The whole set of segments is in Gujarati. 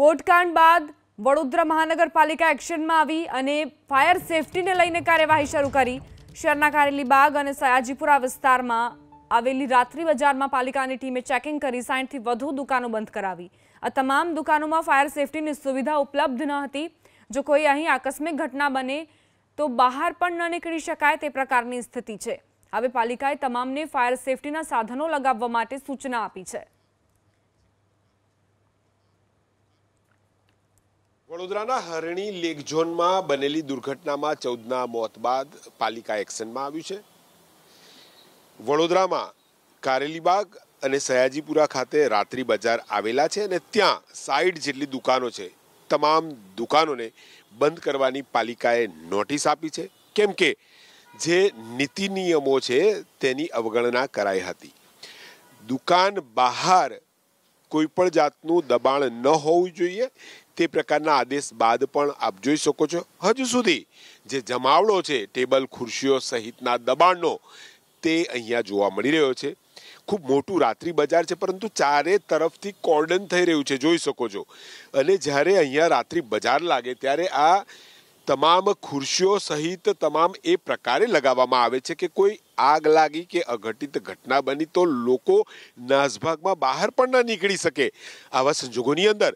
બોટકાંડ બાદ વડોદરા મહાનગરપાલિકા એક્શનમાં આવી અને ફાયર સેફટીને લઈને કાર્યવાહી શરૂ કરી શહેરના કારેલી બાગ અને સયાજીપુરા વિસ્તારમાં આવેલી રાત્રિ બજારમાં પાલિકાની ટીમે ચેકિંગ કરી સાઠથી વધુ દુકાનો બંધ કરાવી આ તમામ દુકાનોમાં ફાયર સેફટીની સુવિધા ઉપલબ્ધ ન હતી જો કોઈ અહીં આકસ્મિક ઘટના બને તો બહાર પણ ન નીકળી શકાય તે પ્રકારની સ્થિતિ છે હવે પાલિકાએ તમામને ફાયર સેફટીના સાધનો લગાવવા માટે સૂચના આપી છે વડોદરાના હરણી લેક ઝોનમાં બનેલી દુર્ઘટનામાં ચૌદના મોત બાદ પાલિકા એક્શનમાં આવ્યું છે વડોદરામાં કારેલીબાગ અને સયાજીપુરા ખાતે રાત્રિ બજાર આવેલા છે અને ત્યાં સાઈડ જેટલી દુકાનો છે તમામ દુકાનોને બંધ કરવાની પાલિકાએ નોટિસ આપી છે કેમ કે જે નીતિ નિયમો છે તેની અવગણના કરાઈ હતી દુકાન બહાર કોઈપણ જાતનું દબાણ ન હોવું જોઈએ તે પ્રકારના આદેશ બાદ પણ આપ જોઈ શકો છો હજુ સુધી જે જમાવડો છે ટેબલ ખુરશીઓ સહિતના દબાણનો તે અહીંયા જોવા મળી રહ્યો છે ખૂબ મોટું રાત્રિ બજાર છે પરંતુ ચારે તરફથી કોર્ડન થઈ રહ્યું છે જોઈ શકો છો અને જ્યારે અહીંયા રાત્રિ બજાર લાગે ત્યારે આ તમામ ખુરશીઓ સહિત તમામ એ પ્રકારે લગાવવામાં આવે છે કે કોઈ આગ લાગી કે અઘટિત ઘટના બની તો લોકો નાસભાગમાં બહાર પણ ના નીકળી શકે આવા સંજોગોની અંદર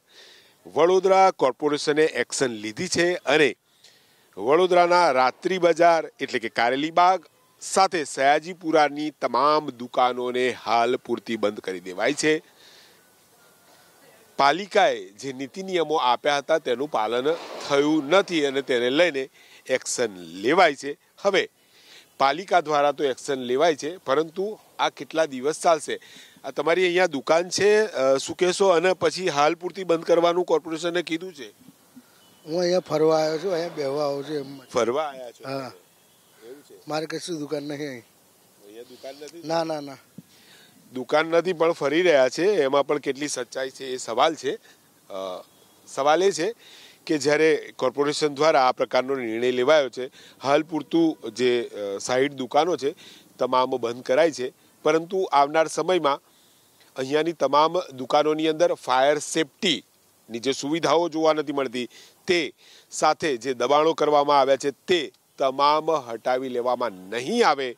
વડોદરા કોર્પોરેશને એક્શન લીધી છે અને વડોદરાના રાત્રિ બજાર એટલે કે કારેલીબાગ સાથે સયાજીપુરાની તમામ દુકાનોને હાલ પૂરતી બંધ કરી દેવાય છે પાલિકાએ જે નીતિ નિયમો આપ્યા હતા તેનું પાલન થયું નથી અને તેને લઈને એક્શન લેવાય છે હવે પાલિકા દ્વારા તો એક્શન લેવાય છે પરંતુ આ કેટલા દિવસ ચાલશે આ તમારી અહીંયા દુકાન છે શું કહેશો અને પછી હાલ પૂરતી બંધ કરવાનું કોર્પોરેશને કીધું છે હું અહીંયા ફરવા આવ્યો છું અહીંયા બેહવા આવ્યો છું ફરવા આવ્યા છો હા મારે કશું દુકાન નહીં અહીંયા દુકાન નથી ના ના ના દુકાન નથી પણ ફરી રહ્યા છે એમાં પણ કેટલી સચ્ચાઈ છે એ સવાલ છે સવાલ એ છે કે જ્યારે કોર્પોરેશન દ્વારા આ પ્રકારનો નિર્ણય લેવાયો છે હાલ પૂરતું જે સાઈડ દુકાનો છે તમામ બંધ કરાઈ છે પરંતુ આવનાર સમયમાં અહીંયાની તમામ દુકાનોની અંદર ફાયર સેફટી જે સુવિધાઓ જોવા નથી મળતી તે સાથે જે દબાણો કરવામાં આવ્યા છે તે તમામ હટાવી લેવામાં નહીં આવે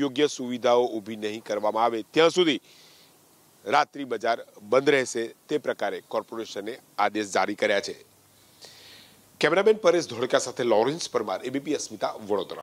યોગ્ય સુવિધાઓ ઊભી નહીં કરવામાં આવે ત્યાં સુધી રાત્રિ બજાર બંધ રહેશે તે પ્રકારે કોર્પોરેશને આદેશ જારી કર્યા છે કેમેરામેન પરેશ ધોળકા સાથે લોરેન્સ પરમાર એબીપી અસ્મિતા વડોદરા